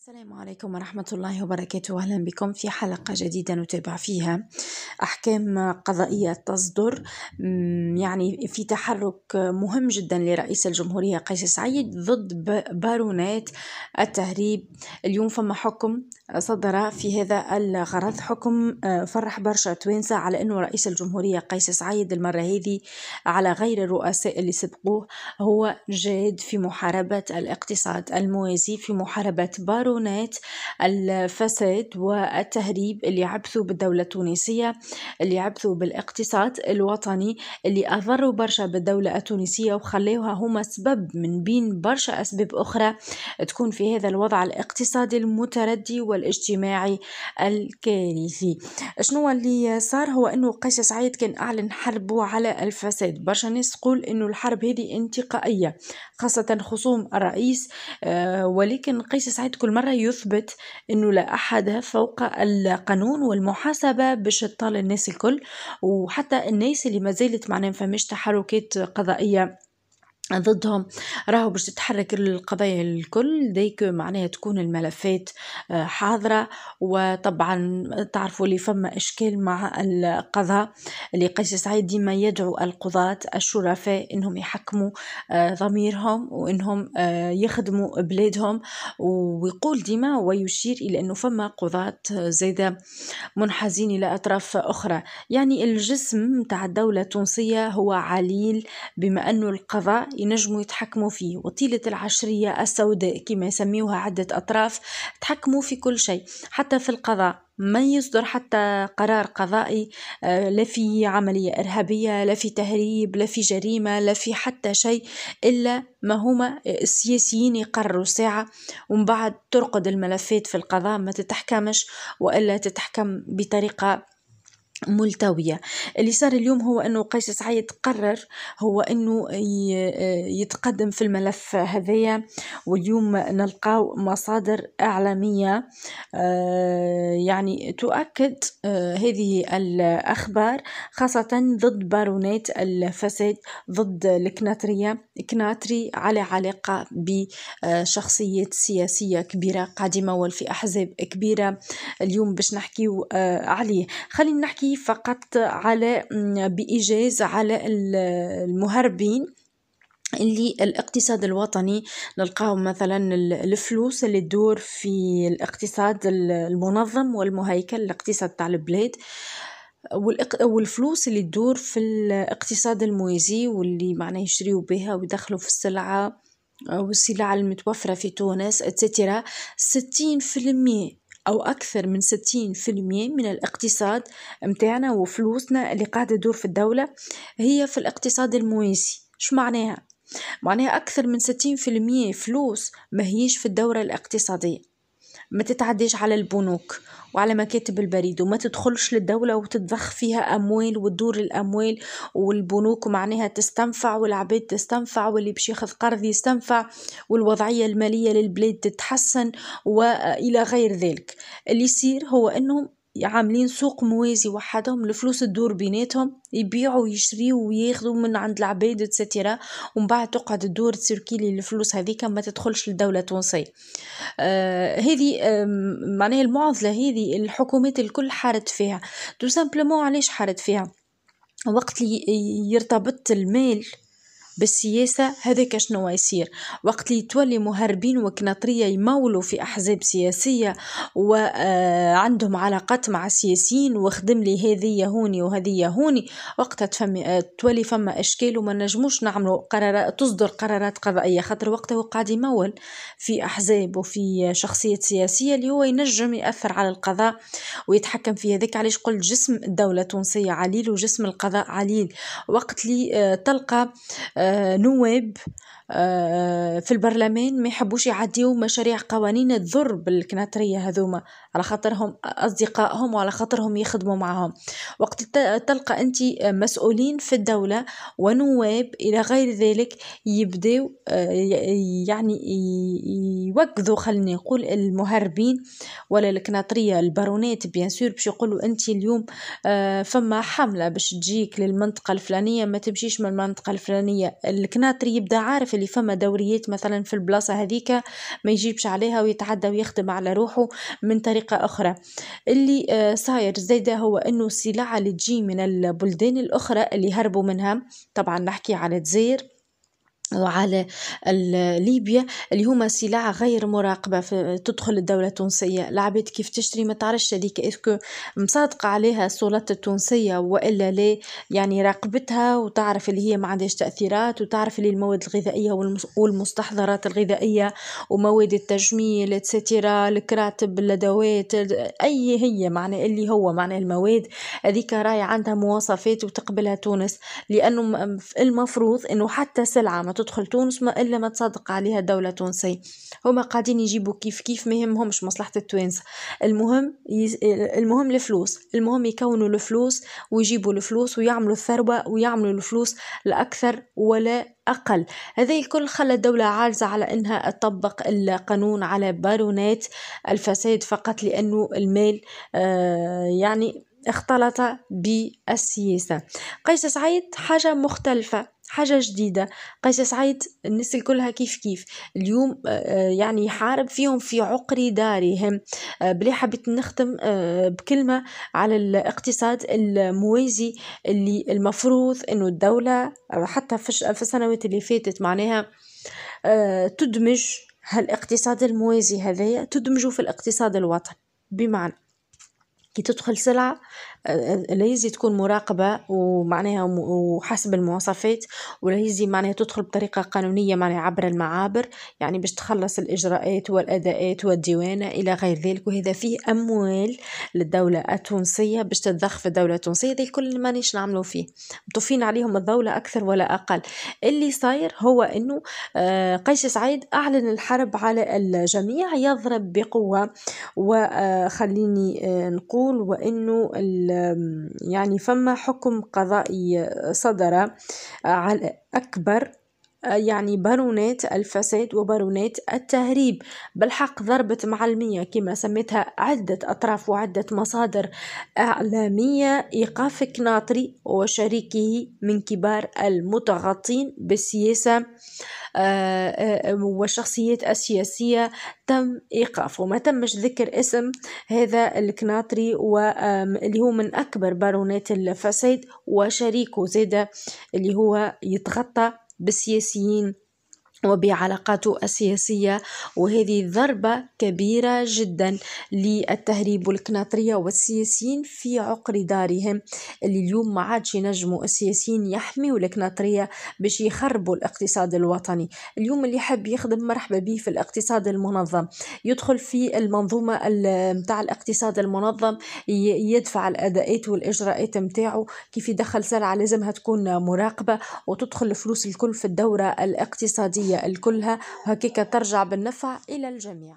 السلام عليكم ورحمة الله وبركاته أهلا بكم في حلقة جديدة نتابع فيها أحكام قضائية تصدر يعني في تحرك مهم جدا لرئيس الجمهورية قيس سعيد ضد بارونات التهريب اليوم فما حكم صدر في هذا الغرض حكم آه، فرح برشا توينسا على أنه رئيس الجمهورية قيس سعيد المرة هذه على غير الرؤساء اللي سبقوه هو جاد في محاربة الاقتصاد الموازي في محاربة بارو مقارنة الفساد والتهريب اللي عبثوا بالدولة التونسية اللي عبثوا بالاقتصاد الوطني اللي أضروا برشا بالدولة التونسية وخليوها هما سبب من بين برشا أسباب أخرى تكون في هذا الوضع الاقتصادي المتردي والاجتماعي الكارثي شنو اللي صار هو أنه قيس سعيد كان أعلن حربه على الفساد برشا ناس تقول أنه الحرب هذه انتقائية خاصة خصوم الرئيس آه، ولكن قيس سعيد كل مرة مرة يثبت أنه لا أحد فوق القانون والمحاسبة باش تطال الناس الكل وحتى الناس اللي ما زالت معنا فمش تحركات قضائية ضدهم راهو باش تتحرك القضايا الكل ديك معناها تكون الملفات آه، حاضرة وطبعا تعرفوا اللي فما إشكال مع القضاء اللي قيس سعيد ديما يدعو القضاة الشرفاء إنهم يحكموا آه، ضميرهم وإنهم آه، يخدموا بلادهم ويقول ديما ويشير إلى أنه فما قضاة زيادة منحازين إلى أطراف أخرى يعني الجسم تاع الدولة التونسية هو عليل بما أنه القضاء ينجموا يتحكموا فيه وطيلة العشرية السوداء كما يسميوها عدة أطراف تحكموا في كل شيء حتى في القضاء ما يصدر حتى قرار قضائي آه، لا في عملية إرهابية لا في تهريب لا في جريمة لا في حتى شيء إلا ما هما السياسيين يقرروا ساعة ومن بعد ترقد الملفات في القضاء ما تتحكمش وإلا تتحكم بطريقة ملتوية اللي صار اليوم هو أنه قيس سعيد قرر هو أنه يتقدم في الملف هذايا واليوم نلقاو مصادر إعلامية آه، يعني تؤكد آه، هذه الأخبار خاصة ضد بارونات الفساد ضد الكناترية كناتري على علاقة بشخصيات سياسية كبيرة قادمة والفي أحزاب كبيرة اليوم باش نحكيو آه، عليه خلينا نحكي فقط على بإيجاز على المهربين اللي الاقتصاد الوطني نلقاه مثلا الفلوس اللي تدور في الاقتصاد المنظم والمهيكل الاقتصاد تاع البلاد والفلوس اللي تدور في الاقتصاد الموازي واللي معناه يشريو بها ويدخلوا في السلعة آه، والسلع المتوفرة في تونس اتسترا ستين في المية أو أكثر من 60% من الاقتصاد متاعنا وفلوسنا اللي قاعدة تدور في الدولة هي في الاقتصاد الموازي شو معناها؟ معناها أكثر من 60% فلوس ما هيش في الدورة الاقتصادية ما تتعديش على البنوك وعلى مكاتب البريد وما تدخلش للدولة وتتضخ فيها أموال وتدور الأموال والبنوك معناها تستنفع والعباد تستنفع واللي باش ياخذ قرض يستنفع والوضعية المالية للبلاد تتحسن وإلى غير ذلك اللي يصير هو أنهم عاملين سوق موازي وحدهم الفلوس تدور بيناتهم يبيعوا ويشريوا وياخذوا من عند العباد اتسترا ومن بعد تقعد الدور تسيركيلي الفلوس هذيك ما تدخلش للدولة التونسية آه هذه آه معناها المعضلة هذه الحكومات الكل حارت فيها تو سامبلومون علاش حارت فيها وقت اللي يرتبط المال بالسياسة هذاك شنو يصير وقت اللي تولي مهربين وكناطرية يمولوا في أحزاب سياسية وعندهم آه، علاقات مع السياسيين وخدم لي هذه هوني وهذه هوني وقتها تفمي آه، تولي فما أشكال وما نجموش نعملوا قرارات تصدر قرارات قضائية خاطر وقتها هو قاعد يمول في أحزاب وفي شخصيات سياسية اللي هو ينجم يأثر على القضاء ويتحكم في هذاك علاش قلت جسم الدولة التونسية عليل وجسم القضاء عليل وقت اللي آه، تلقى آه، نواب آه، في البرلمان ما يحبوش يعديو مشاريع قوانين تضر بالكناتريه هذوما على خاطرهم اصدقائهم وعلى خاطرهم يخدموا معاهم وقت تلقى انت مسؤولين في الدوله ونواب الى غير ذلك يبداو آه، يعني يوقذوا خلينا نقول المهربين ولا الكناتريه البارونات بيان سور باش يقولوا انت اليوم فما حمله باش تجيك للمنطقه الفلانيه ما تمشيش من المنطقه الفلانيه الكناطري يبدا عارف اللي فما دوريات مثلا في البلاصه هذيك ما يجيبش عليها ويتعدى ويخدم على روحه من طريقه اخرى اللي آه، صاير زايده هو انه السلع اللي تجي من البلدان الاخرى اللي هربوا منها طبعا نحكي على الجزائر وعلى ليبيا اللي هما سلع غير مراقبه في تدخل الدوله التونسيه العباد كيف تشتري ما تعرفش هذيك اسكو مصادقه عليها السلطات التونسيه والا لا يعني راقبتها وتعرف اللي هي ما عندهاش تاثيرات وتعرف اللي المواد الغذائيه والمستحضرات الغذائيه ومواد التجميل اتسيتيرا الكراتب الادوات اي هي معنى اللي هو معنى المواد هذيك راهي عندها مواصفات وتقبلها تونس لانه المفروض انه حتى سلعه ما تدخل تونس ما إلا ما تصدق عليها دولة تونسية هما قاعدين يجيبوا كيف كيف ما يهمهمش مصلحة التوانسة المهم يز... المهم الفلوس المهم يكونوا الفلوس ويجيبوا الفلوس ويعملوا الثروة ويعملوا الفلوس لأكثر ولا أقل هذا الكل خلى الدولة عاجزة على أنها تطبق القانون على بارونات الفساد فقط لأنه المال آه يعني اختلط بالسياسة قيس سعيد حاجة مختلفة حاجه جديده قيس سعيد الناس كلها كيف كيف اليوم آه، آه، يعني يحارب فيهم في عقر دارهم آه، بلي حبيت نختم بكلمه على الاقتصاد الموازي اللي المفروض انه الدوله حتى في السنوات اللي فاتت معناها تدمج هالاقتصاد الموازي هذايا تدمجه في الاقتصاد الوطني بمعنى كي تدخل سلعة آه، آه، لازم تكون مراقبة ومعناها وحسب المواصفات ولازم معناها تدخل بطريقة قانونية معناها عبر المعابر يعني باش تخلص الإجراءات والأداءات والديوانة إلى غير ذلك وهذا فيه أموال للدولة التونسية باش تتضخ في الدولة التونسية هذا الكل مانيش نعملو فيه مطوفين عليهم الدولة أكثر ولا أقل اللي صاير هو أنه آه، قيس سعيد أعلن الحرب على الجميع يضرب بقوة وخليني نقول يقول وأنه يعني فما حكم قضائي صدر على أكبر يعني بارونات الفساد وبارونات التهريب بالحق ضربة معلمية كما سميتها عدة أطراف وعدة مصادر إعلامية إيقاف كناطري وشريكه من كبار المتغطين بالسياسة آه، آه، آه، والشخصيات السياسية تم إيقافه وما تمش ذكر اسم هذا الكناطري اللي هو من أكبر بارونات الفساد وشريكه زيدا اللي هو يتغطى بالسياسيين وبعلاقاته السياسية وهذه ضربة كبيرة جدا للتهريب والكناطرية والسياسيين في عقر دارهم اللي اليوم ما عادش ينجموا السياسيين يحميوا الكناطرية باش يخربوا الاقتصاد الوطني اليوم اللي حب يخدم مرحبا به في الاقتصاد المنظم يدخل في المنظومة متاع الاقتصاد المنظم يدفع الأداءات والإجراءات متاعه كيف يدخل سلعة لازمها تكون مراقبة وتدخل الفلوس الكل في الدورة الاقتصادية الكلها وهكذا ترجع بالنفع إلى الجميع